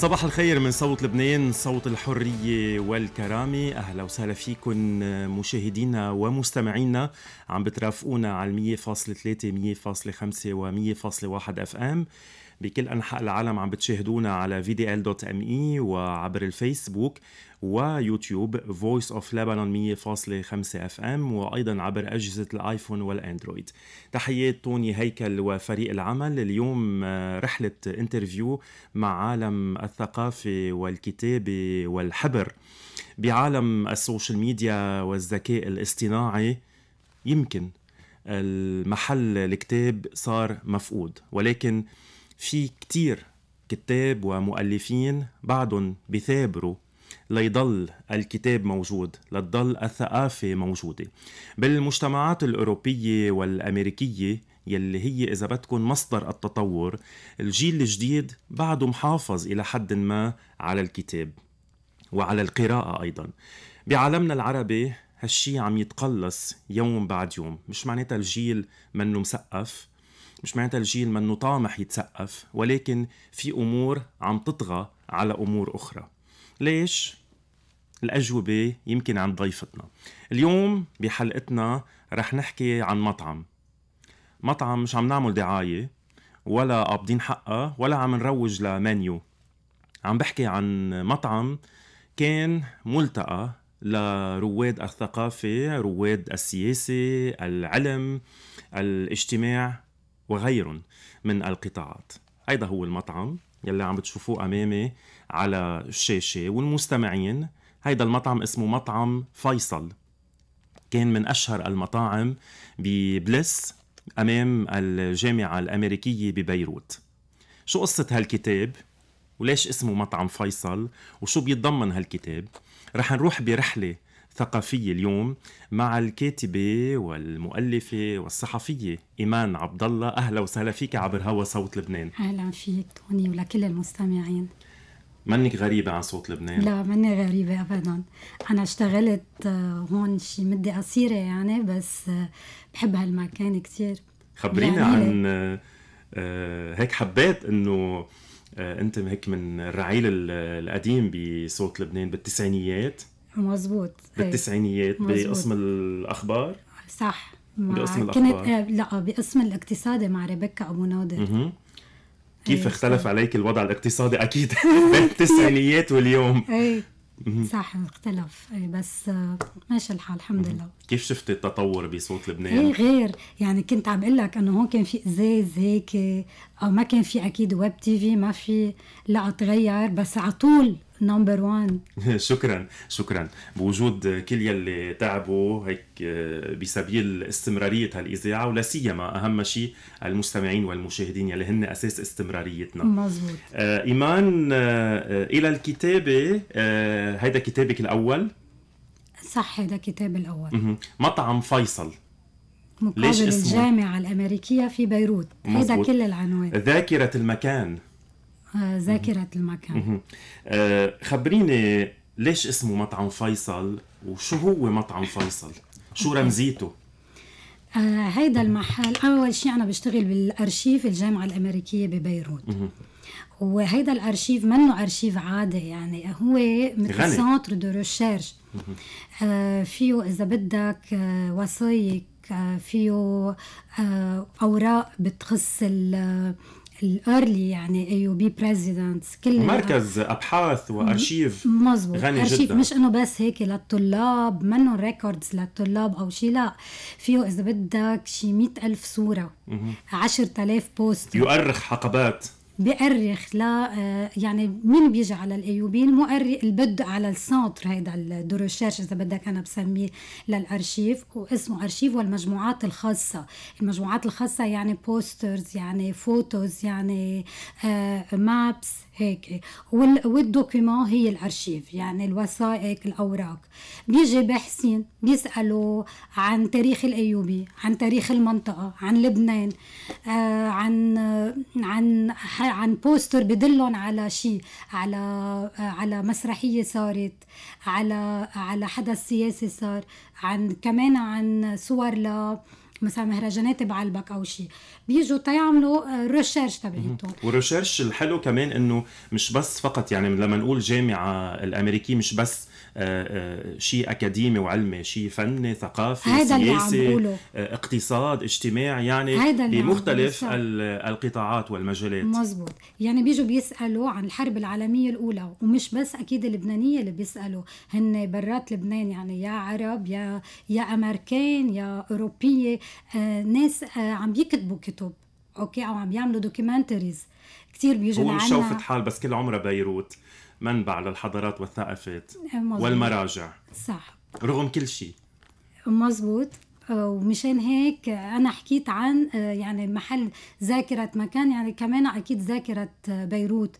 صباح الخير من صوت لبنان صوت الحرية والكرامة أهلا وسهلا فيكم مشاهدينا ومستمعينا عم بترافقونا على 100.3 100.5 و100.1 اف ام بكل انحاء العالم عم بتشاهدونا على vdl.me وعبر الفيسبوك ويوتيوب فويس اوف لبنان 100.5 اف ام وايضا عبر اجهزه الايفون والاندرويد. تحيات طوني هيكل وفريق العمل اليوم آه، رحله انترفيو مع عالم الثقافه والكتابه والحبر بعالم السوشيال ميديا والذكاء الاصطناعي يمكن المحل الكتاب صار مفقود ولكن في كتير كتاب ومؤلفين بعدهم بثابروا ليضل الكتاب موجود لتضل الثقافة موجودة بالمجتمعات الأوروبية والأمريكية يلي هي إذا بدكم مصدر التطور الجيل الجديد بعده محافظ إلى حد ما على الكتاب وعلى القراءة أيضا بعالمنا العربي هالشي عم يتقلص يوم بعد يوم مش معناتها الجيل منه مثقف مش معناتها الجيل منه طامح يتسقف ولكن في امور عم تطغى على امور اخرى ليش الاجوبه يمكن عند ضيفتنا اليوم بحلقتنا رح نحكي عن مطعم مطعم مش عم نعمل دعايه ولا قابضين حقها ولا عم نروج لمنيو عم بحكي عن مطعم كان ملتقى لرواد الثقافة رواد السياسة العلم الاجتماع وغيرهم من القطاعات هيدا هو المطعم يلي عم بتشوفوه امامي على الشاشه والمستمعين هيدا المطعم اسمه مطعم فيصل كان من اشهر المطاعم ببلس امام الجامعه الامريكيه ببيروت شو قصه هالكتاب وليش اسمه مطعم فيصل وشو بيتضمن هالكتاب رح نروح برحله ثقافية اليوم مع الكاتبة والمؤلفة والصحفية إيمان عبد الله أهلا وسهلا فيك عبر هوا صوت لبنان أهلا فيك توني ولكل المستمعين منك غريبة عن صوت لبنان لا مني غريبة أبدا أنا اشتغلت آه، هون شي مدة قصيرة يعني بس آه، بحب هالمكان كثير خبرينا يعني عن آه، هيك حبيت انه انت هيك من الرعيل القديم بصوت لبنان بالتسعينيات مزبوط إيه. بالتسعينيات بقسم الاخبار صح مع بقسم الاخبار كنت إيه، لا بقسم الاقتصادي مع ريبيكا ابو نادر كيف ايه كيف اختلف عليك الوضع الاقتصادي اكيد إيه. بالتسعينيات واليوم اي صح اختلف بس ماشي الحال الحمد لله كيف شفت التطور بصوت لبنان؟ ايه غير يعني كنت عم بقول لك انه هون كان في ازاز هيك او ما كان في اكيد ويب تي في ما في لا اتغير بس على طول نمبر 1 شكرا شكرا بوجود كل يلي تعبوا هيك آه، بسبيل استمراريه هالاذاعه ولا سيما اهم شيء المستمعين والمشاهدين يلي هن اساس استمراريتنا مزبوط آه ايمان آه الى الكتابه آه هيدا كتابك الاول صح هيدا كتاب الاول مطعم فيصل مقابل ليش اسمه؟ الجامعة الأمريكية في بيروت هذا كل العنوان ذاكرة المكان آه ذاكرة المكان آه خبريني ليش اسمه مطعم فيصل وشو هو مطعم فيصل شو رمزيته آه هيدا المحل أول شيء أنا بشتغل بالأرشيف الجامعة الأمريكية ببيروت وهيدا الارشيف منه ارشيف عادي يعني هو مثل سنتر دو ريشيرش فيه اذا بدك آه فيه آه، اوراق بتخص الارلي يعني اي بي بريزيدنت كل مركز ابحاث وارشيف مزبوط غني أرشيف جدا مش انه بس هيك للطلاب منه ريكوردز للطلاب او شيء لا فيه اذا بدك شيء مئة ألف صوره 10000 بوست يؤرخ حقبات بيأرخ لا آه، يعني مين بيجي على الايوبيين مؤرخ البد على السنتر هيدا دو اذا بدك انا بسميه للارشيف واسمه ارشيف والمجموعات الخاصه المجموعات الخاصه يعني بوسترز يعني فوتوز يعني مابس آه، هيك والدوكيومون هي الارشيف يعني الوثائق الاوراق بيجي باحثين بيسالوا عن تاريخ الايوبي عن تاريخ المنطقه عن لبنان آه عن عن عن بوستر بدلهم على شيء على على مسرحيه صارت على على حدث سياسي صار عن كمان عن صور ل مثلا مهرجانات بعلبك او شيء بيجوا تيعملوا ريسيرش آه، تبعيتهم والريسيرش الحلو كمان انه مش بس فقط يعني لما نقول جامعه الامريكيه مش بس شيء اكاديمي وعلمي شيء فني ثقافي هذا سياسي اللي عم اقتصاد اجتماع يعني اللي بمختلف القطاعات والمجالات مزبوط يعني بيجوا بيسالوا عن الحرب العالميه الاولى ومش بس اكيد اللبنانيه اللي بيسالوا هن برات لبنان يعني يا عرب يا يا امريكان يا اوروبيه آه ناس آه عم بيكتبوا كتب اوكي او عم بيعملوا دوكيومنتريز كثير بيجوا هو مش حال بس كل عمرها بيروت منبع للحضارات والثقافات مزبوط. نعم، والمراجع صح رغم كل شيء مزبوط آه، ومشان هيك انا حكيت عن آه، يعني محل ذاكره مكان يعني كمان اكيد ذاكره آه، بيروت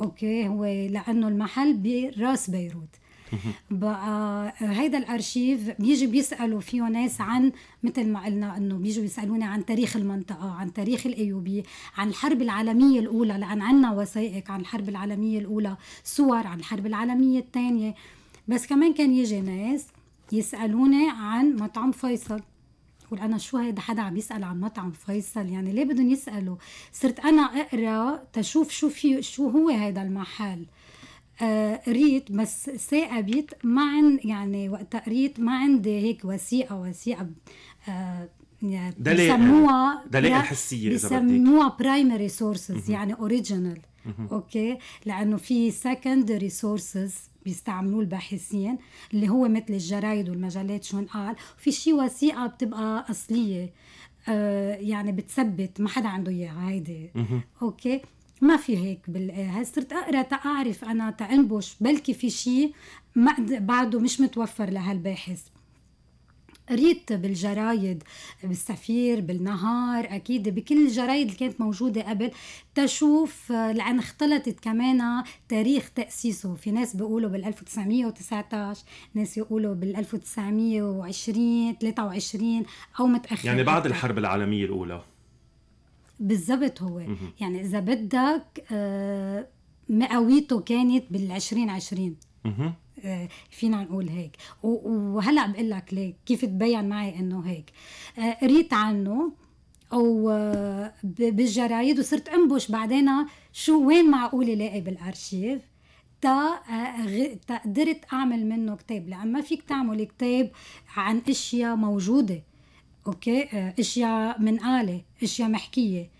اوكي هو لانه المحل براس بيروت بقى هيدا الارشيف بيجوا بيسالوا فيه ناس عن مثل ما قلنا انه بيجوا بيسالوني عن تاريخ المنطقه عن تاريخ الايوبي عن الحرب العالميه الاولى لان عندنا وثائق عن الحرب العالميه الاولى صور عن الحرب العالميه الثانيه بس كمان كان يجي ناس يسالوني عن مطعم فيصل بقول انا شو هيدا حدا عم يسال عن مطعم فيصل يعني ليه بدهم يسالوا صرت انا اقرا تشوف شو في شو هو هيدا المحل قريت آه، بس ثاقبت ما عن يعني وقت قريت ما عندي هيك وثيقة وثيقة بسموها آه، يعني دلائل حسية بسموها برايمري سورسز يعني اوريجينال اوكي لانه في سكندري سورسز بيستعملوه الباحثين اللي هو مثل الجرايد والمجلات شو قال في شي وثيقه بتبقى اصليه آه، يعني بتثبت ما حدا عنده اياها هيدي اوكي ما في هيك بال صرت اقرا تعرف انا تعنبش بلكي في شيء ما بعده مش متوفر لهالباحث قريت بالجرايد بالسفير بالنهار اكيد بكل الجرايد اللي كانت موجوده قبل تشوف لان اختلطت كمان تاريخ تاسيسه في ناس بيقولوا بال 1919 ناس يقولوا بال 1920 23 او متاخر يعني بعد الحرب العالميه الاولى بالضبط هو يعني اذا بدك آه، مئويته كانت بال2020 آه، فينا نقول هيك وهلا بقول لك ليه كيف تبين معي انه هيك آه، قريت عنه او بالجرايد وصرت انبش بعدين شو وين معقول الاقي بالارشيف تا قدرت اعمل منه كتاب لان ما فيك تعمل كتاب عن اشياء موجوده اوكي آه، اشياء من آلة اشياء محكيه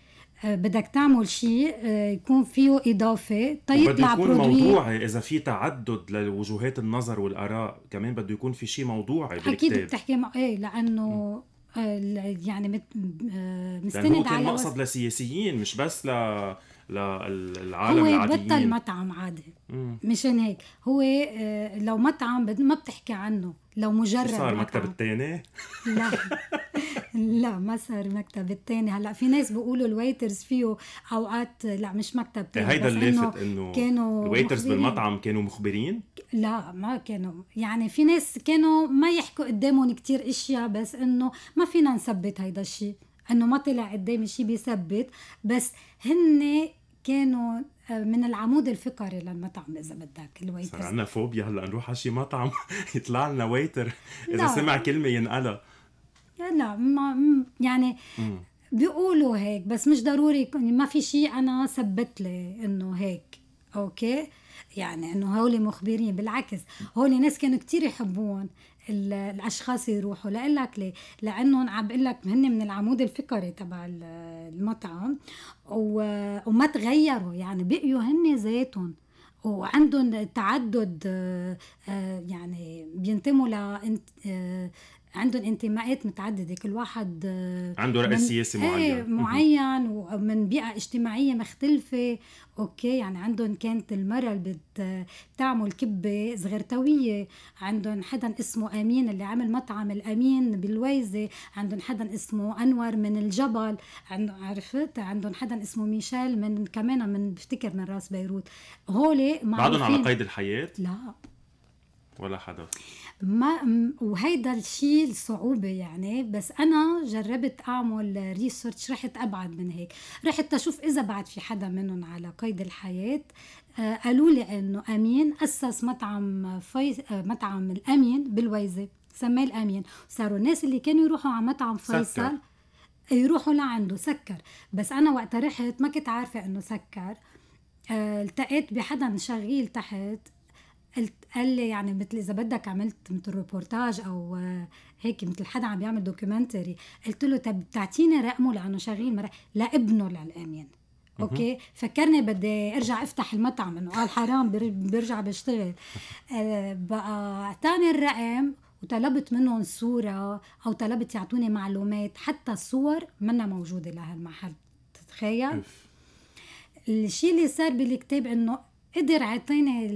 آه، بدك تعمل شيء آه، يكون فيه اضافه طيطلع بده يكون موضوعي اذا في تعدد للوجهات النظر والاراء كمان بده يكون في شيء موضوعي اكيد بتحكي مع... ايه لانه يعني مت... مستند على هو كان مقصد لسياسيين مش بس ل للعالم هو العاديين بطل مطعم عادي مشان هيك هو آه، لو مطعم ما بتحكي عنه لو مجرد صار مكتب الثاني لا لا ما صار مكتب الثاني هلا في ناس بيقولوا الويترز فيه اوقات لا مش مكتب إيه، ثاني هيدا اللافت انه كانوا الويترز مخبرين. بالمطعم كانوا مخبرين لا ما كانوا يعني في ناس كانوا ما يحكوا قدامهم كتير اشياء بس انه ما فينا نثبت هيدا الشيء انه ما طلع قدامي شيء بيثبت بس هن كانوا آه، من العمود الفقري للمطعم اذا بدك الويترز صار عندنا فوبيا هلا نروح على شي مطعم يطلع لنا ويتر اذا نعم. سمع كلمه ينقلها لا نعم، ما يعني بيقولوا هيك بس مش ضروري ما في شيء انا ثبت لي انه هيك اوكي يعني انه هول مخبرين بالعكس هول ناس كانوا كتير يحبون الاشخاص يروحوا لك ليه؟ لانهم عم بقول لك هن من العمود الفقري تبع المطعم وما تغيروا يعني بقيوا هن زيتهم وعندهم تعدد آه، يعني بينتموا ل آه، عندهم انتماءات متعدده كل واحد آه، عنده رأي سياسي معين ايه معين ومن بيئه اجتماعيه مختلفه اوكي يعني عندهم كانت المراه اللي بت... بتعمل كبه صغرتويه عندهم حدا اسمه امين اللي عمل مطعم الامين بالويزه عندهم حدا اسمه انور من الجبل عندهم عرفت عندهم حدا اسمه ميشيل من كمان من بفتكر من راس بيروت هولي بعدهم على قيد الحياه لا ولا حدا ما وهيدا الشيء الصعوبة يعني بس أنا جربت أعمل ريسيرش رحت أبعد من هيك رحت أشوف إذا بعد في حدا منهم على قيد الحياة آه، قالوا لي إنه أمين أسس مطعم في آه، مطعم الأمين بالويزة سماه الأمين صاروا الناس اللي كانوا يروحوا على مطعم فيصل يروحوا لعنده سكر بس أنا وقت رحت ما كنت عارفة إنه سكر آه، التقيت بحدا شغيل تحت قلت قال لي يعني مثل اذا بدك عملت مثل ريبورتاج او آه، هيك مثل حدا عم بيعمل دوكيومنتري قلت له طب بتعطيني رقمه لانه شغيل مرة لابنه للامين اوكي فكرني بدي ارجع افتح المطعم انه قال آه، حرام برجع بشتغل آه، بقى اعطاني الرقم وطلبت منهم صورة أو طلبت يعطوني معلومات حتى الصور منا موجودة لهالمحل تتخيل الشيء اللي صار بالكتاب انه قدر عطيني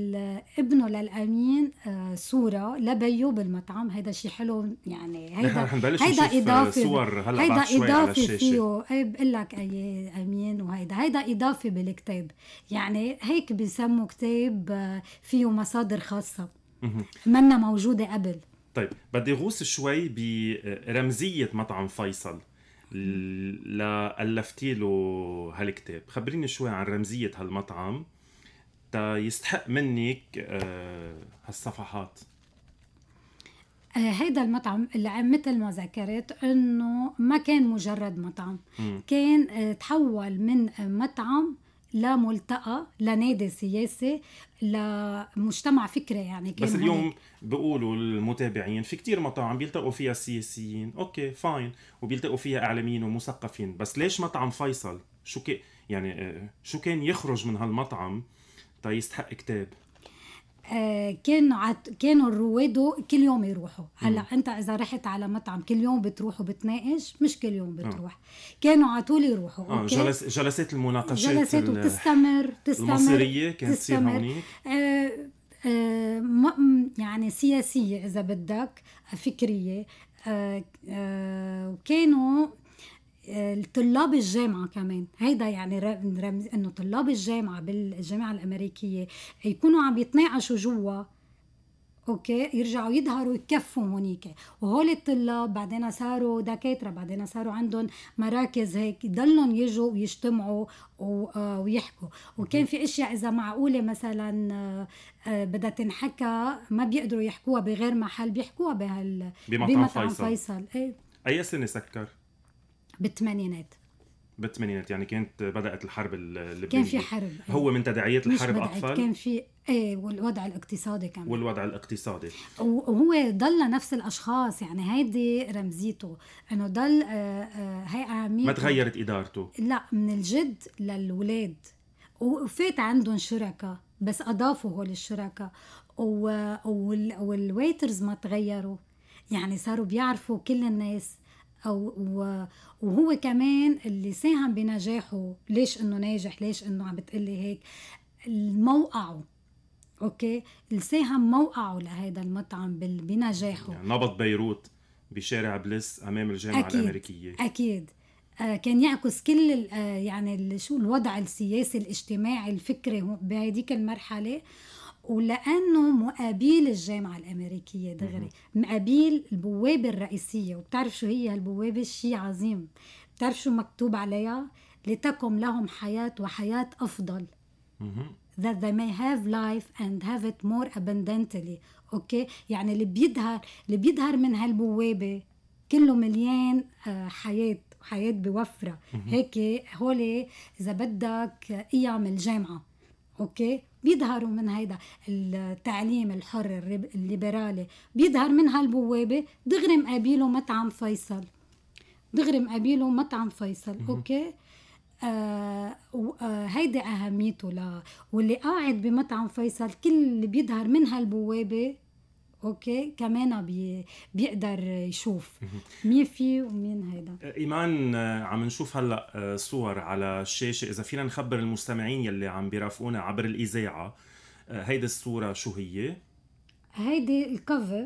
ابنه للامين آه، صوره لبيو بالمطعم هيدا شيء حلو يعني هيدا هيدا آه، اضافه صور هلا هيدا اضافه فيه اي بقول لك اي امين وهيدا هيدا اضافه بالكتاب يعني هيك بسموا كتاب آه، فيه مصادر خاصه منا موجوده قبل طيب بدي غوص شوي برمزيه مطعم فيصل لألفتي له هالكتاب خبريني شوي عن رمزية هالمطعم حتى يستحق منك آه، هالصفحات آه، هيدا المطعم اللي مثل ما ذكرت انه ما كان مجرد مطعم م. كان آه، تحول من مطعم لملتقى لنادي سياسي لمجتمع فكري يعني كان بس اليوم بيقولوا المتابعين في كتير مطاعم بيلتقوا فيها سياسيين اوكي فاين وبيلتقوا فيها اعلاميين ومثقفين بس ليش مطعم فيصل شو كي يعني شو كان يخرج من هالمطعم يستحق كتاب آه كانوا كانوا الرواد كل يوم يروحوا هلا انت اذا رحت على مطعم كل يوم بتروح وبتناقش مش كل يوم آه. بتروح كانوا على طول يروحوا آه جلس... جلسات المناقشات جلسات وتستمر تستمر المصيريه كانت تصير هونيك آه آه يعني سياسيه اذا بدك فكريه آه آه وكانوا طلاب الجامعة كمان هيدا يعني رمز انه طلاب الجامعة بالجامعة الامريكية يكونوا عم يتناقشوا جوا اوكي يرجعوا يظهروا يكفوا هونيك وهول الطلاب بعدين صاروا دكاتره بعدين صاروا عندهم مراكز هيك يضلهم يجوا ويجتمعوا آه، ويحكوا وكان في اشياء اذا معقوله مثلا آه، آه، بدها تنحكى ما بيقدروا يحكوها بغير محل بيحكوها بهال بمطعم, بمطعم فيصل, فيصل. ايه. اي سنه سكر بالثمانينات بالثمانينات يعني كانت بدات الحرب اللبنانيه كان في حرب إيه. هو من تداعيات الحرب اطفال كان في ايه والوضع الاقتصادي كمان والوضع الاقتصادي وهو ضل نفس الاشخاص يعني هيدي رمزيته انه ضل هي آه، اهميته ما تغيرت ادارته لا من الجد للولاد وفات عندهم شركة بس اضافوا هول الشركاء والويترز ما تغيروا يعني صاروا بيعرفوا كل الناس او وهو كمان اللي ساهم بنجاحه ليش انه ناجح ليش انه عم بتقلي هيك موقعه اوكي اللي ساهم موقعه لهذا المطعم بنجاحه يعني نبض بيروت بشارع بليس امام الجامعه أكيد الامريكيه اكيد آه، كان يعكس كل آه، يعني شو الوضع السياسي الاجتماعي الفكري بهذيك المرحله ولانه مقابيل الجامعه الامريكيه دغري مقابيل البوابه الرئيسيه وبتعرف شو هي البوابه شيء عظيم بتعرف شو مكتوب عليها لتكم لهم حياه وحياه افضل that they may have life and have it more abundantly اوكي يعني اللي بيظهر اللي بيظهر من هالبوابه كله مليان آه، حياه حياه بوفره هيك هولي اذا بدك قيم الجامعه اوكي بيظهروا من هيدا التعليم الحر الليبرالي بيظهر من هالبوابه دغري مقابله مطعم فيصل دغري مقابله مطعم فيصل اوكي آه،, آه هيدي اهميته ل واللي قاعد بمطعم فيصل كل اللي بيظهر من هالبوابه اوكي كمان بي... بيقدر يشوف مين في ومين هيدا آه، ايمان آه، عم نشوف هلا آه، صور على الشاشه اذا فينا نخبر المستمعين يلي عم بيرافقونا عبر الاذاعه هيدي الصوره شو هي هيدي الكفر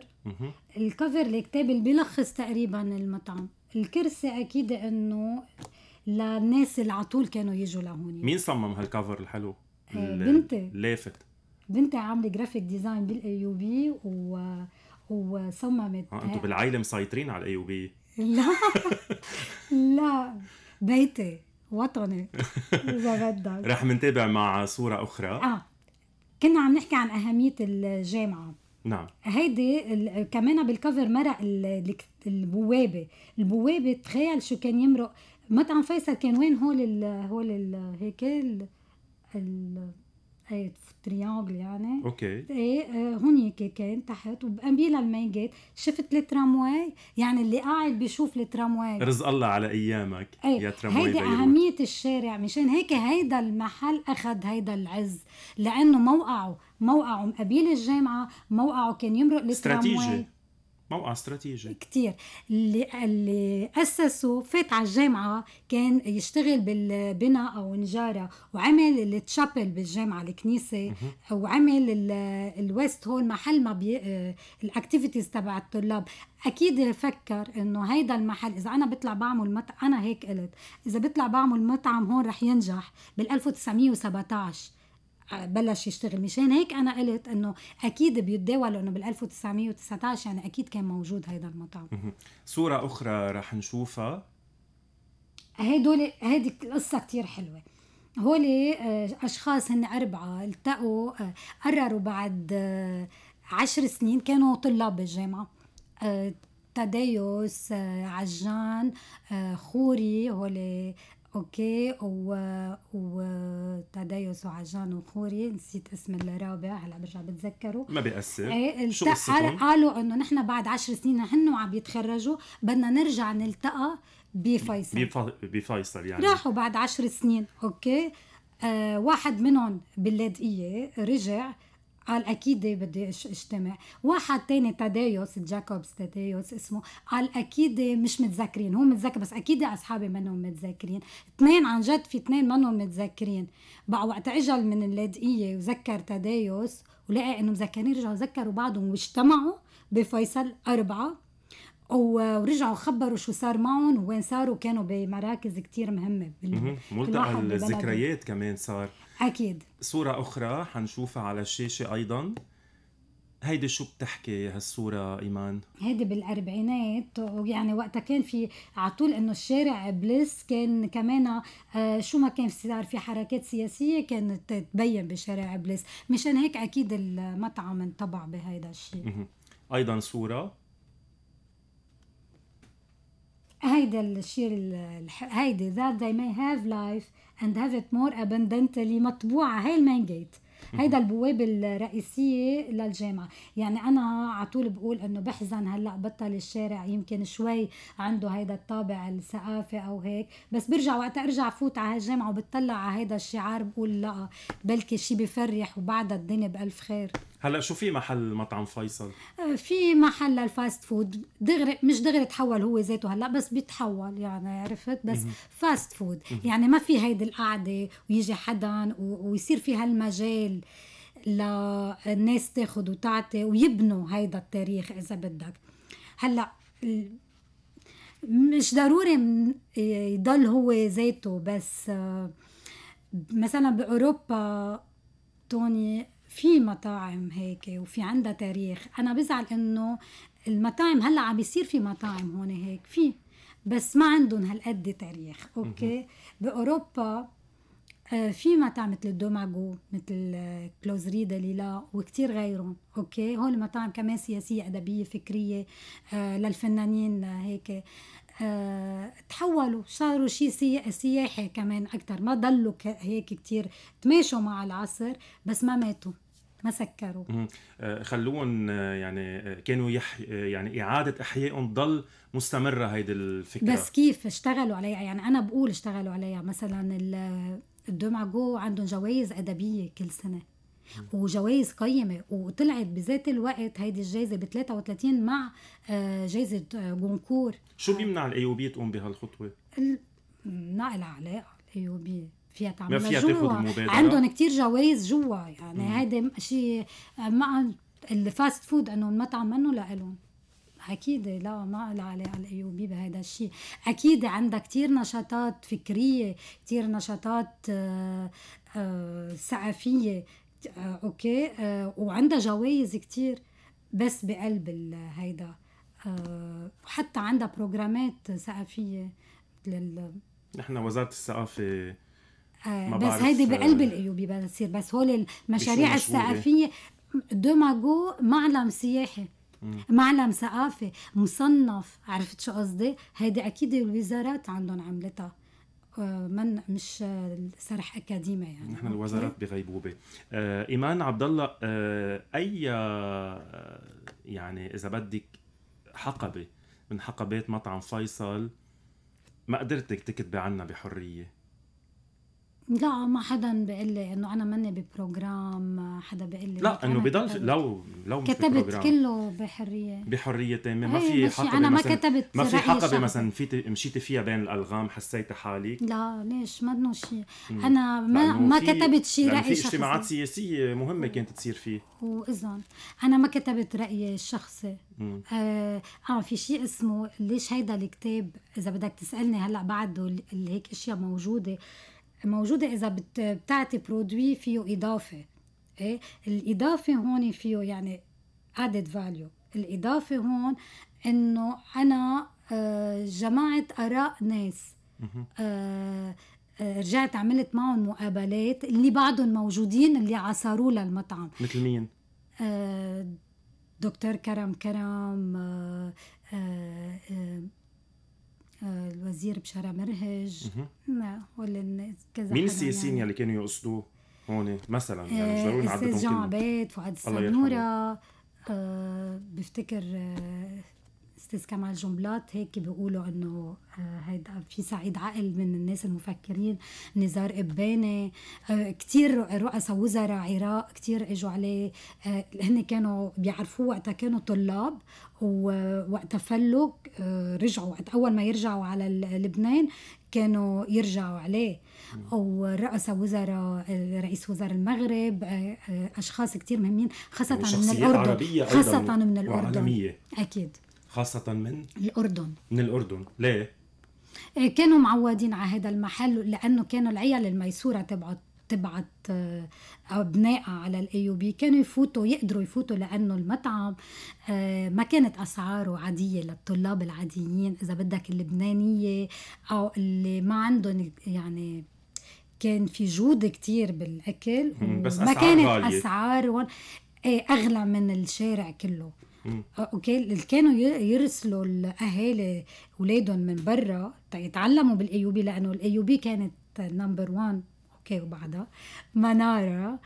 الكفر الكتاب اللي بيلخص تقريبا المطعم الكرسي اكيد انه للناس اللي على طول كانوا يجوا لهون مين صمم هالكفر الحلو بنتي لافت بنتي عامله جرافيك ديزاين بالاي يو بي و... وصممت انتم آه، بالعائله مسيطرين على الاي يو بي لا لا بيتي وطني اذا بدك رح منتابع مع صوره اخرى اه كنا عم نحكي عن اهميه الجامعه نعم هيدي كمان بالكفر مرق البوابه البوابه تخيل شو كان يمرق مطعم فيصل كان وين هول هول هيك ال, ال ايه تريانجل يعني اوكي ايه آه، هونيك كان تحت وبقنبيلا المين جيت شفت الترامواي يعني اللي قاعد بيشوف الترامواي رزق الله على ايامك أي. يا ترامواي هيدي بيروت. اهميه الشارع مشان هيك هيدا المحل اخذ هيدا العز لانه موقعه موقعه مقابيل الجامعه موقعه كان يمرق استراتيجي موقع استراتيجي كثير اللي اللي اسسه فات على الجامعه كان يشتغل بالبناء او نجاره وعمل التشابل بالجامعه الكنيسه وعمل الويست هول محل ما بي... آه، الاكتيفيتيز تبع الطلاب اكيد فكر انه هيدا المحل اذا انا بطلع بعمل مطعم انا هيك قلت اذا بطلع بعمل مطعم هون رح ينجح بال 1917 بلش يشتغل مشان هيك انا قلت انه اكيد بيتداول انه بال 1919 يعني اكيد كان موجود هيدا المطعم صوره اخرى رح نشوفها هدول هيدي القصه كتير حلوه هول آه، اشخاص هن اربعه التقوا آه، قرروا بعد آه، عشر سنين كانوا طلاب بالجامعه تاديوس عجان خوري هول اوكي و و تديس وعجان وخوري نسيت اسم الرابع هلا برجع بتذكره ما بيأثر ايه التق... قالوا انه نحن بعد عشر سنين هن وعم يتخرجوا بدنا نرجع نلتقى بفيصل بف... بفيصل يعني راحوا بعد عشر سنين اوكي آه واحد منهم باللاذقيه رجع قال اكيد بدي اجتمع واحد تاني تاديوس جاكوبس تاديوس اسمه قال اكيد مش متذكرين هو متذكر بس اكيد اصحابي منهم متذكرين اثنين عن جد في اثنين منهم متذكرين بقى وقت اجل من اللاذقيه وذكر تاديوس ولقى انه مذكرين رجعوا ذكروا بعضهم واجتمعوا بفيصل أربعة ورجعوا خبروا شو صار معهم وين صاروا كانوا بمراكز كتير مهمة ملتقى الذكريات كمان صار اكيد صوره اخرى حنشوفها على الشاشه ايضا هيدي شو بتحكي هالصورة إيمان؟ هيدي بالأربعينات ويعني وقتها كان في على طول إنه الشارع بليس كان كمان آه، شو ما كان صار في حركات سياسية كانت تبين بشارع بليس مشان هيك أكيد المطعم انطبع بهيدا الشيء أيضا صورة هيدا الشيء هيدي that they may have life and have it more abundantly مطبوعة هاي المين جيت هيدا البوابة الرئيسية للجامعة يعني أنا على طول بقول إنه بحزن هلأ بطل الشارع يمكن شوي عنده هيدا الطابع الثقافي أو هيك بس برجع وقت أرجع فوت على هالجامعة وبتطلع على هيدا الشعار بقول لا بلكي شي بفرح وبعدها الدنيا بألف خير هلا شو في محل مطعم فيصل؟ آه، في محل للفاست فود دغري مش دغري تحول هو ذاته هلا بس بيتحول يعني عرفت بس مم. فاست فود مم. يعني ما في هيدي القعده ويجي حدا ويصير في هالمجال للناس تاخذ وتعطي ويبنوا هيدا التاريخ اذا بدك هلا مش ضروري يضل هو ذاته بس آه، مثلا باوروبا توني في مطاعم هيك وفي عندها تاريخ انا بزعل انه المطاعم هلا عم بيصير في مطاعم هون هيك في بس ما عندهم هالقد تاريخ اوكي باوروبا آه، في مطاعم مثل الدوماغو مثل آه، كلوز ريدا ليلا وكتير غيرهم اوكي هول المطاعم كمان سياسيه ادبيه فكريه آه، للفنانين هيك تحولوا صاروا شيء سياحي كمان اكثر ما ضلوا هيك كثير تماشوا مع العصر بس ما ماتوا ما سكروا آه، خلوهم آه، يعني آه، كانوا يح يعني اعاده احيائهم ضل مستمره هيدي الفكره بس كيف اشتغلوا عليها يعني انا بقول اشتغلوا عليها مثلا الدمعجو عندهم جوائز ادبيه كل سنه وجوائز قيمه وطلعت بذات الوقت هيدي الجائزه ب 33 مع آه، جائزه آه، جونكور شو بيمنع بي تقوم بهالخطوه؟ ما الاي علاقه بي فيها تعمل ما فيها تاخذ عندهم كثير جوائز جوا يعني هذا شيء مع الفاست فود انه المطعم منه لإلهم اكيد لا ما لها علاقه الايوبي بهذا الشيء اكيد عندها كثير نشاطات فكريه كثير نشاطات آه، ثقافيه آه، اوكي آه، وعندها جوائز كتير بس بقلب هيدا وحتى آه، عندها بروجرامات ثقافيه مثل نحن وزاره الثقافه ما بس هيدي بقلب الايوبي بدها تصير بس هول المشاريع الثقافيه دوماغو معلم سياحي معلم ثقافي مصنف عرفت شو قصدي هيدي اكيد الوزارات عندهم عملتها من مش سرح اكاديمي يعني نحن الوزارات بغيبوبه آه، ايمان عبد الله آه، اي آه، يعني اذا بدك حقبه من حقبات مطعم فيصل ما قدرتك تكتبي عنها بحريه لا ما حدا بيقول لي انه انا ماني ببروجرام حدا بيقول لي لا انه بضل لو لو مش كتبت كله بحريه بحريه تامه ما في حقبه انا ما كتبت ما في حقبه مثلا في مشيتي فيها بين الالغام حسيتي حالك لا ليش ما بدنا شيء انا ما ما كتبت شيء رايي شخصي في اجتماعات سياسيه مهمه كانت تصير فيه واذا انا ما كتبت رايي الشخصي آه, اه في شيء اسمه ليش هيدا الكتاب اذا بدك تسالني هلا بعده هيك اشياء موجوده موجودة إذا بتعطي برودوي فيه إضافة إيه؟ الإضافة هون فيه يعني added value الإضافة هون إنه أنا آه، جمعت آراء ناس آه، آه، رجعت عملت معهم مقابلات اللي بعدهم موجودين اللي عصروا للمطعم مثل مين؟ دكتور كرم كرم الوزير بشارع مرهج ما ولا كذا مين السياسيين يعني. اللي كانوا يقصدوه هون مثلا يعني مش آه، ضروري نعددهم كلهم عبيد فؤاد السنوره آه بفتكر آه استاذ كمال جنبلاط هيك بيقولوا انه آه، هيدا في سعيد عقل من الناس المفكرين نزار اباني آه، كثير رؤساء وزراء عراق كثير اجوا عليه آه، هن كانوا بيعرفوه وقتها كانوا طلاب ووقت تفلق رجعوا وقت اول ما يرجعوا على لبنان كانوا يرجعوا عليه ورؤساء وزراء رئيس وزراء المغرب اشخاص كثير مهمين خاصه يعني من الاردن خاصه من الاردن وعالمية. اكيد خاصة من؟ الأردن من الأردن ليه؟ آه، كانوا معودين على هذا المحل لأنه كانوا العيال الميسورة تبعت تبعت آه، ابنائها على الايوبي كانوا يفوتوا يقدروا يفوتوا لانه المطعم آه، ما كانت اسعاره عاديه للطلاب العاديين اذا بدك اللبنانيه او اللي ما عندهم يعني كان في جود كتير بالاكل بس ما كانت غالية. اسعار اغلى من الشارع كله آه، اوكي اللي كانوا يرسلوا الاهالي اولادهم من برا يتعلموا بالايوبي لانه الايوبي كانت نمبر 1 اوكي وبعدها مناره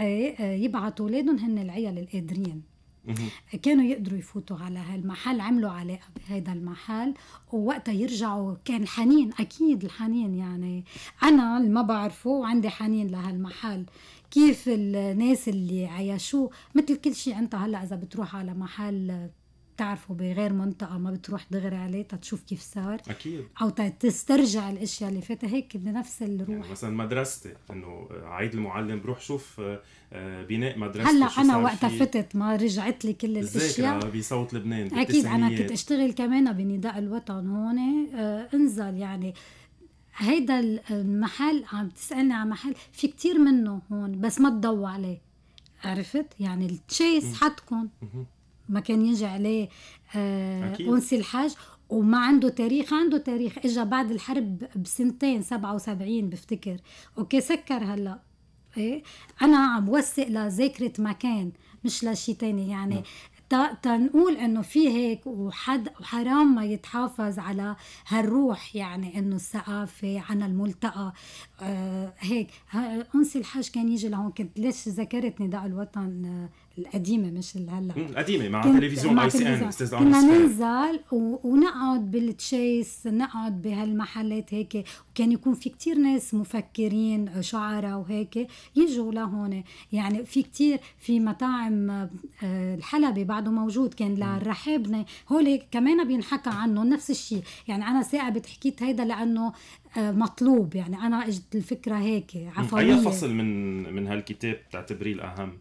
آه، آه، يبعثوا اولادهم هن العيال القادرين كانوا يقدروا يفوتوا على هالمحل عملوا علاقه بهذا المحل ووقتها يرجعوا كان حنين اكيد الحنين يعني انا اللي ما بعرفه وعندي حنين لهالمحل كيف الناس اللي عيشوه مثل كل شيء انت هلا اذا بتروح على محل بتعرفه بغير منطقة ما بتروح دغري عليه تشوف كيف صار أكيد أو تسترجع الأشياء اللي فاتها هيك بنفس الروح يعني مثلا مدرستي إنه عيد المعلم بروح شوف آه، بناء مدرستي هلا أنا وقتها فتت ما رجعت لي كل الأشياء بصوت لبنان أكيد أنا كنت أشتغل كمان بنداء الوطن هون آه، أنزل يعني هيدا المحل عم تسالني عن محل في كتير منه هون بس ما تضوا عليه عرفت يعني التشيس حدكم ما كان يجي عليه آه الحاج وما عنده تاريخ عنده تاريخ اجى بعد الحرب بسنتين 77 بفتكر اوكي سكر هلا ايه انا عم وثق لذاكره مكان مش لشيء تاني يعني نعم. تنقول انه في هيك وحد وحرام ما يتحافظ على هالروح يعني انه الثقافه عن الملتقى آه هيك انسي الحاج كان يجي لهون كنت ليش ذكرت نداء الوطن آه، القديمه مش هلا القديمه مع تلفزيون اي سي ان استاذ كنا ننزل ونقعد بالتشيس نقعد بهالمحلات هيك وكان يكون في كتير ناس مفكرين شعراء وهيك يجوا لهون يعني في كتير في مطاعم آه، الحلبي بعده موجود كان للرحابنه هول كمان بينحكى عنه نفس الشيء يعني انا ثاقبت حكيت هيدا لانه آه، مطلوب يعني انا اجت الفكره هيك عفويه اي فصل من من هالكتاب بتعتبريه الاهم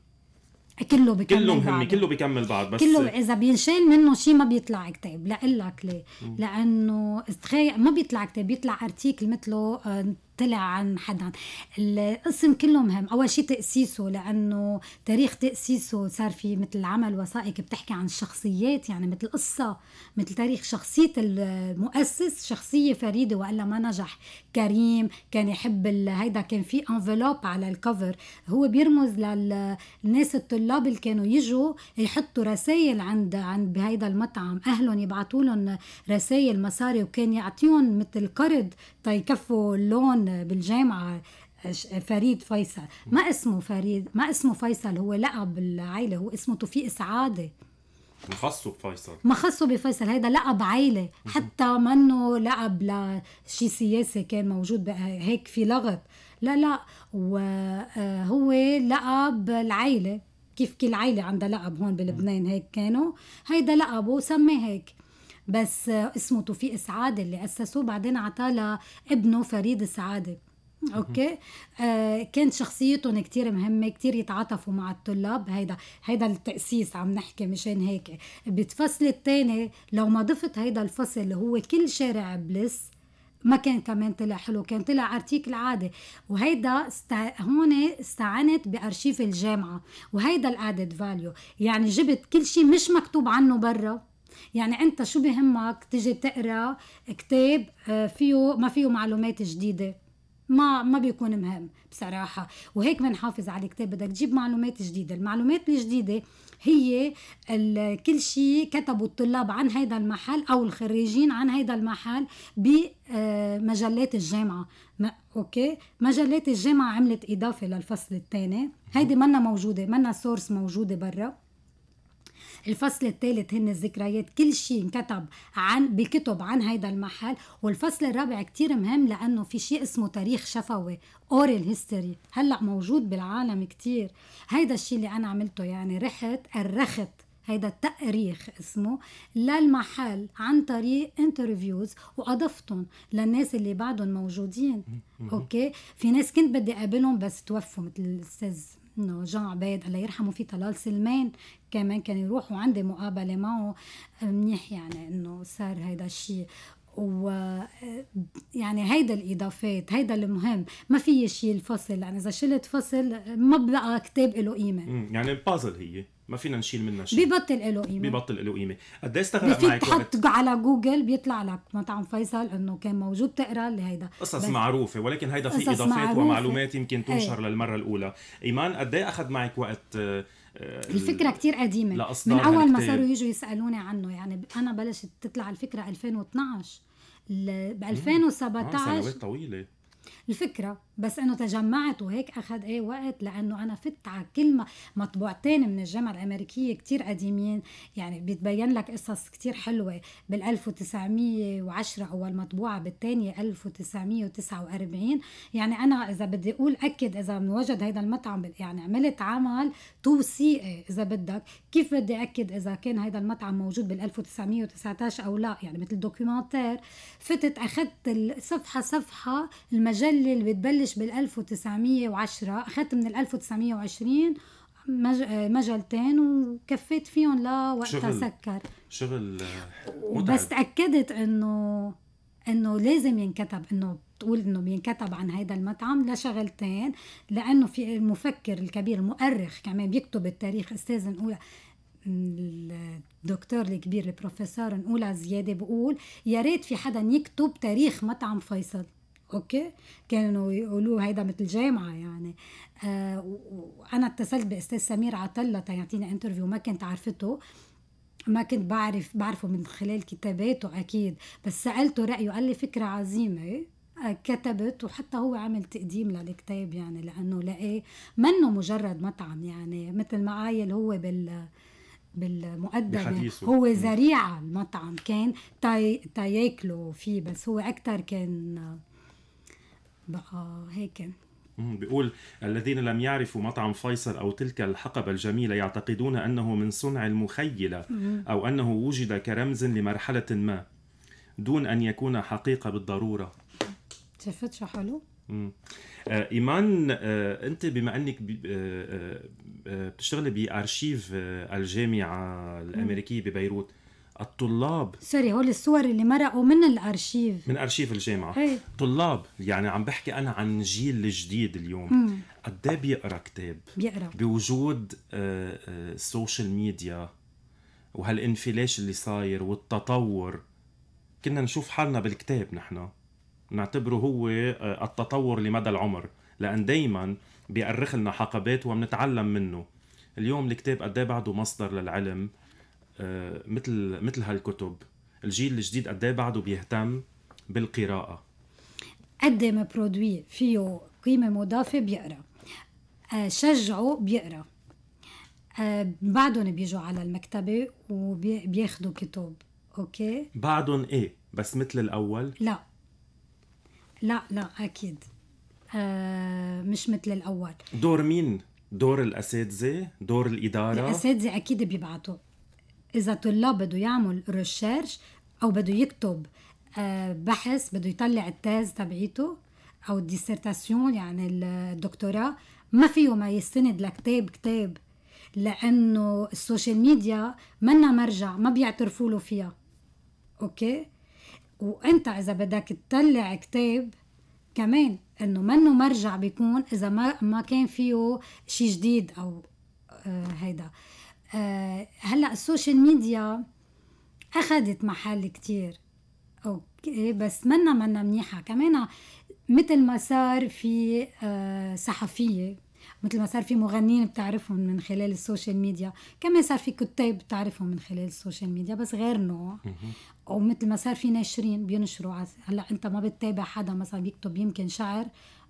كله بكمل كله مهم كله بكمل بعض بس كله اذا بينشال منه شيء ما بيطلع كتاب لاقول لك ليه لانه تخيل ما بيطلع كتاب بيطلع ارتيكل مثله آه، طلع عن حدا القسم كله مهم اول شيء تاسيسه لانه تاريخ تاسيسه صار في مثل عمل وثائقي بتحكي عن الشخصيات يعني مثل قصه مثل تاريخ شخصيه المؤسس شخصيه فريده والا ما نجح كريم كان يحب هيدا كان في انفلوب على الكفر هو بيرمز للناس الطلاب اللي كانوا يجوا يحطوا رسائل عند عند بهيدا المطعم اهلهم يبعثوا لهم رسائل مصاري وكان يعطيهم مثل قرض تيكفوا اللون هون بالجامعه فريد فيصل ما اسمه فريد ما اسمه فيصل هو لقب العيله هو اسمه توفيق سعاده ما خصه بفيصل ما خصه بفيصل هيدا لقب عيله حتى منه لقب لشي سياسي كان موجود هيك في لغط لا لا وهو آه، لقب العيله كيف كل عيله عندها لقب هون بلبنان هيك كانوا هيدا لقبه سمي هيك بس اسمه توفيق سعاده اللي اسسوه بعدين عطاه لابنه فريد سعاده اوكي آه كانت شخصيتهم كتير مهمه كتير يتعاطفوا مع الطلاب هيدا هيدا التاسيس عم نحكي مشان هيك بالفصل الثاني لو ما ضفت هيدا الفصل اللي هو كل شارع بلس ما كان كمان طلع حلو كان طلع ارتيكل عادي وهيدا استع... هون استعنت بارشيف الجامعه وهيدا الادد فاليو يعني جبت كل شيء مش مكتوب عنه برا يعني انت شو بهمك تجي تقرا كتاب آه، فيه ما فيه معلومات جديده ما ما بيكون مهم بصراحه وهيك بنحافظ على الكتاب بدك تجيب معلومات جديده المعلومات الجديده هي كل شيء كتبوا الطلاب عن هذا المحل او الخريجين عن هذا المحل بمجلات آه، الجامعه اوكي مجلات الجامعه عملت اضافه للفصل الثاني هيدي منا موجوده منا سورس موجوده برا الفصل الثالث هن الذكريات كل شيء انكتب عن بكتب عن هيدا المحل والفصل الرابع كتير مهم لانه في شيء اسمه تاريخ شفوي اورال هيستوري هلا موجود بالعالم كتير هيدا الشيء اللي انا عملته يعني رحت الرخت هيدا التأريخ اسمه للمحل عن طريق انترفيوز واضفتهم للناس اللي بعدهم موجودين اوكي في ناس كنت بدي اقابلهم بس توفوا مثل الاستاذ انه جان عبيد الله يرحمه في طلال سلمان كمان كان يروح وعندي مقابله معه آه، منيح يعني انه صار هيدا الشيء و آه، يعني هيدا الاضافات هيدا المهم ما في شيء الفصل يعني اذا شلت فصل ما بقى كتاب له قيمه يعني البازل هي ما فينا نشيل منها شيء ببطل له قيمه ببطل له قيمه قد ايه استغرق معك وقت على جوجل بيطلع لك مطعم فيصل انه كان موجود تقرا لهيدا قصص معروفه ولكن هيدا في اضافات معروفة. ومعلومات يمكن إيه. تنشر للمره الاولى ايمان قد ايه اخذ معك وقت آه، آه، الفكره كتير قديمه من اول ما صاروا يجوا يسالوني عنه يعني انا بلشت تطلع الفكره 2012 ب 2017 آه سنوات طويله الفكره بس انه تجمعت وهيك اخذ ايه وقت لانه انا فت على كل مطبوعتين من الجامعه الامريكيه كتير قديمين يعني بتبين لك قصص كتير حلوه بال 1910 اول مطبوعه بالثانيه 1949 يعني انا اذا بدي اقول اكد اذا بنوجد هذا المطعم يعني عملت عمل توثيقي إيه اذا بدك كيف بدي اكد اذا كان هذا المطعم موجود بال 1919 او لا يعني مثل دوكيومنتير فتت اخذت صفحه صفحه المجله اللي بتبلش بلش بال 1910 اخذت من ال 1920 آه، مجلتين وكفيت فيهم لوقتها سكر شغل آه، متعب بس تاكدت انه انه لازم ينكتب انه تقول انه بينكتب عن هذا المطعم لشغلتين لانه في المفكر الكبير المؤرخ كمان بيكتب التاريخ استاذ نقول الدكتور الكبير البروفيسور نقول زياده بقول يا ريت في حدا يكتب تاريخ مطعم فيصل اوكي كانوا يقولوا هيدا مثل جامعه يعني آه وانا اتصلت باستاذ سمير عطله يعطيني انترفيو ما كنت عرفته ما كنت بعرف بعرفه من خلال كتاباته اكيد بس سالته رايه قال لي فكره عظيمه آه، كتبت وحتى هو عمل تقديم للكتاب يعني لانه لقى منه مجرد مطعم يعني مثل ما عايل هو بال بالمقدمه هو ذريعه المطعم كان تاي ياكلوا فيه بس هو اكثر كان بقى هيك بيقول الذين لم يعرفوا مطعم فيصل أو تلك الحقبة الجميلة يعتقدون أنه من صنع المخيلة أو أنه وجد كرمز لمرحلة ما دون أن يكون حقيقة بالضرورة شفت شو حلو؟ آه، إيمان آه، أنت بما أنك آه، بتشتغلي بأرشيف الجامعة الأمريكية ببيروت الطلاب سوري هول الصور اللي مرقوا من الارشيف من ارشيف الجامعه هي. طلاب يعني عم بحكي انا عن جيل جديد اليوم قد إيه بيقرا كتاب بيقرا بوجود السوشيال آه، آه، ميديا وهالانفلاش اللي صاير والتطور كنا نشوف حالنا بالكتاب نحن نعتبره هو آه، التطور لمدى العمر لان دائما بيأرخ لنا حقبات وبنتعلم منه اليوم الكتاب قد إيه بعده مصدر للعلم آه، مثل مثل هالكتب الجيل الجديد قد ايه بعده بيهتم بالقراءه قد إيه ما برودوي فيه قيمه مضافه بيقرا آه، شجعه بيقرا آه، بعدهم بيجوا على المكتبه وبياخذوا كتب اوكي بعدهم ايه بس مثل الاول لا لا لا اكيد آه مش مثل الاول دور مين دور الاساتذه دور الاداره الاساتذه اكيد بيبعتوا إذا الطلاب بده يعمل ريشيرش أو بده يكتب آه، بحث بده يطلع التاز تبعيته أو الديسرتاسيون يعني الدكتوراه ما فيه ما يستند لكتاب كتاب لأنه السوشيال ميديا منا مرجع ما بيعترفوا له فيها أوكي وانت اذا بدك تطلع كتاب كمان انه منه مرجع بيكون اذا ما ما كان فيه شيء جديد او آه هيدا آه، هلا السوشيال ميديا اخذت محل كتير اوكي بس منا منا منيحه كمان مثل ما صار في آه، صحفيه مثل ما صار في مغنيين بتعرفهم من خلال السوشيال ميديا كمان صار في كتاب بتعرفهم من خلال السوشيال ميديا بس غير نوع ومثل ما صار في ناشرين بينشروا هلا انت ما بتتابع حدا مثلا بيكتب يمكن شعر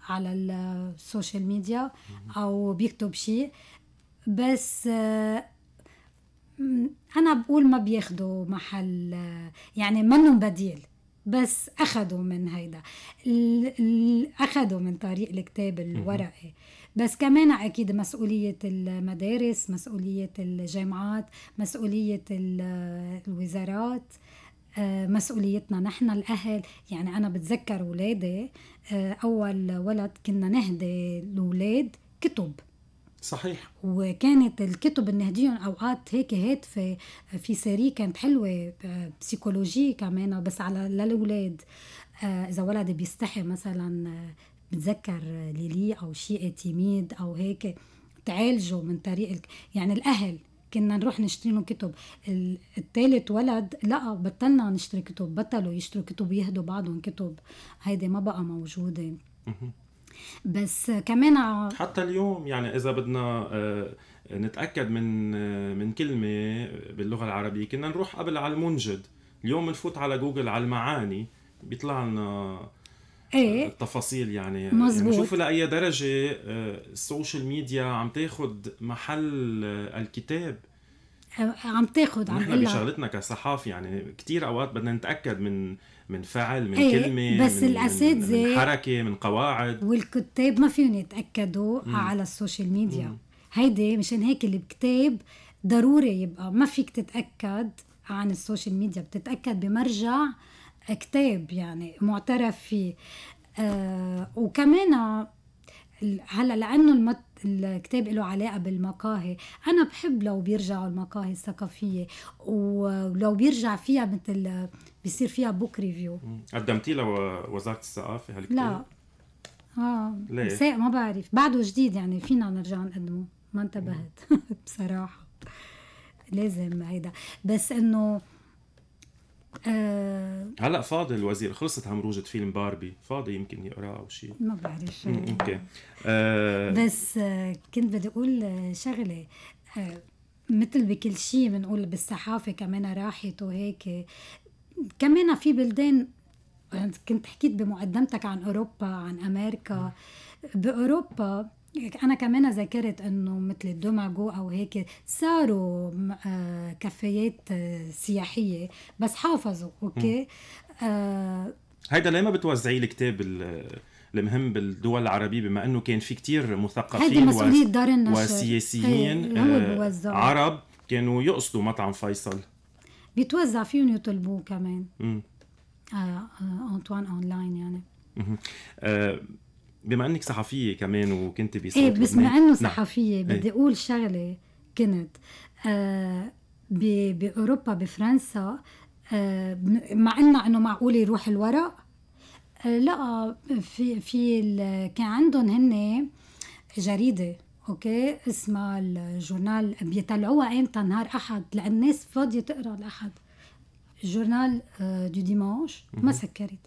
على السوشيال آه، ميديا او بيكتب شيء بس أنا بقول ما بياخدوا محل يعني منهم بديل بس اخذوا من هيدا اخذوا من طريق الكتاب الورقي بس كمان أكيد مسؤولية المدارس مسؤولية الجامعات مسؤولية الوزارات آه، مسؤوليتنا نحن الاهل يعني انا بتذكر اولادي آه، اول ولد كنا نهدي الاولاد كتب صحيح وكانت الكتب النهديهم اوقات هيك هاتفة في في سيري كانت حلوه بسيكولوجي كمان بس على للاولاد آه، اذا ولد بيستحي مثلا آه، بتذكر ليلي او شيء تيميد او هيك تعالجه من طريق يعني الاهل كنا نروح نشتري لهم كتب الثالث ولد لا بطلنا نشتري كتب بطلوا يشتروا كتب يهدوا بعضهم كتب هيدي ما بقى موجوده بس كمان ع... حتى اليوم يعني اذا بدنا آه، نتاكد من آه، من كلمه باللغه العربيه كنا نروح قبل على المنجد اليوم بنفوت على جوجل على المعاني بيطلع لنا آه، ايه التفاصيل يعني مزبوط. يعني لاي درجه السوشيال ميديا عم تاخذ محل الكتاب عم تاخذ عم نحن بشغلتنا كصحافه يعني كثير اوقات بدنا نتاكد من من فعل من أيه كلمه بس من الاساتذه من, من حركه من قواعد والكتاب ما فيهم يتاكدوا مم. على السوشيال ميديا مم. هيدي مشان هيك الكتاب ضروري يبقى ما فيك تتاكد عن السوشيال ميديا بتتاكد بمرجع كتاب يعني معترف فيه آه وكمان هلا لانه الكتاب له علاقة بالمقاهي أنا بحب لو بيرجعوا المقاهي الثقافية ولو بيرجع فيها مثل بيصير فيها بوك ريفيو قدمتي لوزارة الثقافة هالكتاب؟ لا اه ليه؟ ما بعرف بعده جديد يعني فينا نرجع نقدمه ما انتبهت بصراحة لازم هيدا بس انه آه، هلا فاضي الوزير خلصت عمروجة فيلم باربي فاضي يمكن يقراه او شيء ما بعرف يعني. اوكي آه، بس آه، كنت بدي اقول شغله مثل بكل شيء بنقول بالصحافه كمان راحت وهيك كمان في بلدان كنت حكيت بمقدمتك عن اوروبا عن امريكا باوروبا انا كمان ذاكرت انه مثل الدمع جو او هيك صاروا آه، كافيات آه، سياحيه بس حافظوا اوكي آه هيدا ليه ما بتوزعي الكتاب المهم بالدول العربية بما انه كان في كتير مثقفين وس... وسياسيين إيه، آه عرب كانوا يقصدوا مطعم فيصل بيتوزع فيهم يطلبوه كمان امم آه آه انطوان اونلاين يعني آه بما انك صحفيه كمان وكنت بصوت ايه بس مع انه نعم. صحفيه نعم. بدي اقول شغله كنت آه باوروبا بفرنسا آه مع انه انه معقول يروح الورق آه لا في في كان عندهم هن جريده اوكي اسمها الجورنال بيطلعوها امتى نهار احد لان الناس فاضيه تقرا الاحد جورنال دو ديمانش ما سكرت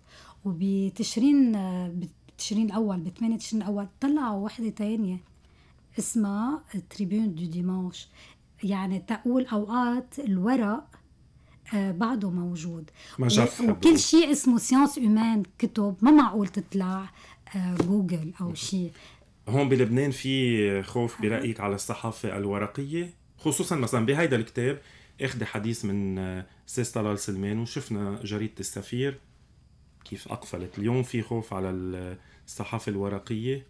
وبتشرين آه، تشرين الأول ب 8 تشرين الأول طلعوا وحدة تانية اسمها تريبيون دو ديمانش يعني تقول أوقات الورق آه، بعده موجود وكل شيء اسمه سيانس اومان كتب ما معقول تطلع جوجل آه، او شيء هون بلبنان في خوف برايك على الصحافه الورقيه خصوصا مثلا بهيدا الكتاب اخذ حديث من آه، سيس طلال سلمان وشفنا جريده السفير كيف أقفلت اليوم في خوف على الصحافة الورقية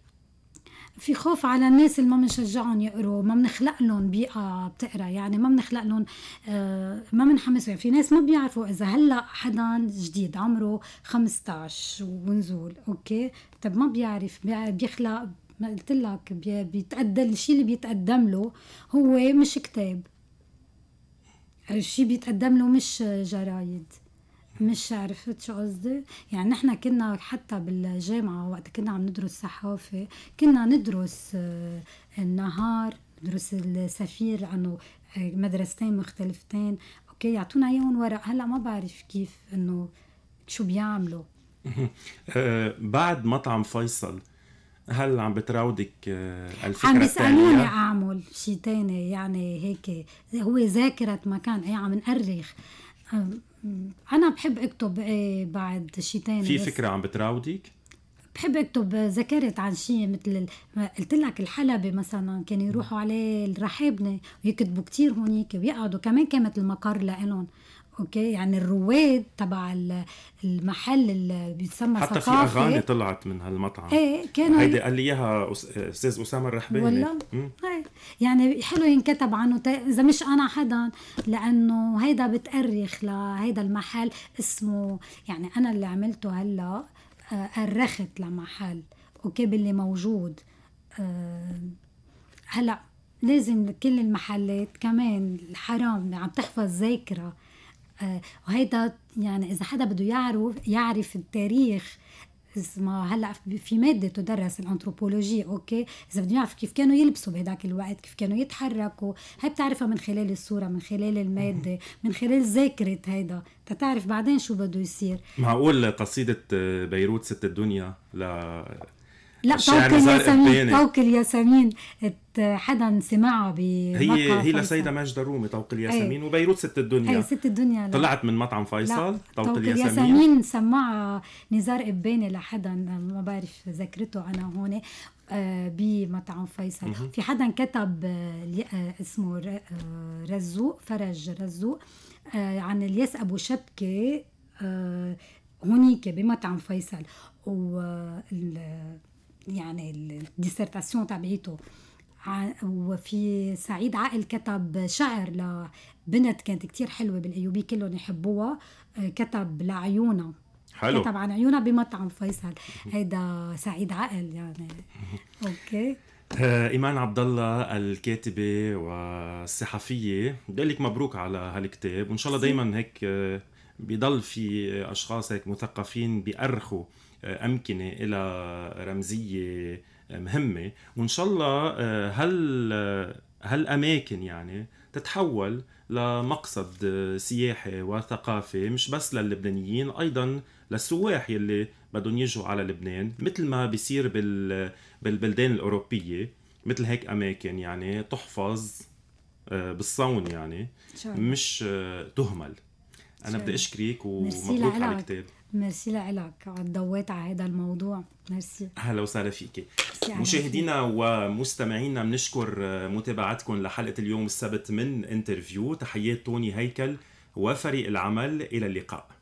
في خوف على الناس اللي ما بنشجعهم يقروا ما بنخلق لهم بيئه بتقرا يعني ما بنخلق لهم آه ما بنحمسهم يعني في ناس ما بيعرفوا اذا هلا حدا جديد عمره 15 ونزول اوكي طب ما بيعرف بيخلق ما قلت لك بيتقدم الشيء اللي بيتقدم له هو مش كتاب الشيء بيتقدم له مش جرايد مش عرفت شو قصدي يعني نحن كنا حتى بالجامعة وقت كنا عم ندرس صحافة كنا ندرس آه، النهار ندرس السفير لأنه آه، مدرستين مختلفتين أوكي يعطونا إياهم ورق هلأ ما بعرف كيف إنه شو بيعملوا آه، بعد مطعم فيصل هل عم بتراودك الفكره عم بيسالوني اعمل شيء تاني يعني هيك هو ذاكره مكان اي عم نأرخ انا بحب اكتب إيه، بعد شيء ثاني في فكره عم بتراودك؟ بحب اكتب ذكرت عن شيء مثل قلت لك الحلبة مثلا كانوا يروحوا عليه الرحابنة ويكتبوا كتير هونيك ويقعدوا كمان كانت المقر مقر لإلهم اوكي يعني الرواد تبع المحل اللي بيتسمى حتى حتى في اغاني طلعت من هالمطعم ايه كانوا هيدي قال لي اياها استاذ اسامه الرحباني والله ايه يعني حلو ينكتب عنه اذا مش انا حدا لانه هيدا بتأرخ لهيدا المحل اسمه يعني انا اللي عملته هلا آه، أرخت لمحل اوكي باللي موجود آه، هلا لازم كل المحلات كمان الحرام عم تحفظ ذاكره وهيدا آه، يعني إذا حدا بده يعرف يعرف التاريخ اسمها هلا في ماده تدرس الانثروبولوجي اوكي اذا بده يعرف كيف كانوا يلبسوا بهداك الوقت كيف كانوا يتحركوا هاي بتعرفها من خلال الصوره من خلال الماده من خلال ذاكره هيدا تتعرف بعدين شو بده يصير معقول قصيده آه، بيروت ست الدنيا ل لا توكل ياسمين توكل ياسمين حدا سمعها ب هي هي لسيدة ماجدة رومي طوق الياسمين وبيروت ست الدنيا اي ست الدنيا لا. طلعت من مطعم فيصل طوق الياسمين ياسمين سمعها نزار قباني لحدا ما بعرف ذاكرته انا هون آه، بمطعم فيصل مه. في حدا كتب آه، آه، اسمه رزوق فرج رزوق عن الياس ابو شبكه هونيك بمطعم فيصل و يعني الديسرتاسيون تبعيته وفي سعيد عائل كتب شعر لبنت كانت كتير حلوة بالأيوبي كلهم يحبوها آه، كتب لعيونها حلو كتب عن عيونها بمطعم فيصل هيدا سعيد عقل يعني اوكي آه، ايمان عبد الله الكاتبه والصحفيه بدي لك مبروك على هالكتاب وان شاء الله دائما هيك آه، بضل في اشخاص هيك مثقفين بأرخوا آه، امكنه إلى رمزيه آه، مهمه وان شاء الله آه، هال هالاماكن يعني تتحول لمقصد سياحي وثقافي مش بس للبنانيين ايضا للسواح يلي بدهم يجوا على لبنان مثل ما بيصير بال بالبلدان الاوروبيه مثل هيك اماكن يعني تحفظ بالصون يعني مش تهمل انا بدي اشكرك ومبروك على الكتاب ميرسي لك ضويت على هذا الموضوع ميرسي اهلا وسهلا فيك مشاهدينا ومستمعينا بنشكر آه، متابعتكم لحلقه اليوم السبت من انترفيو تحيات توني هيكل وفريق العمل الى اللقاء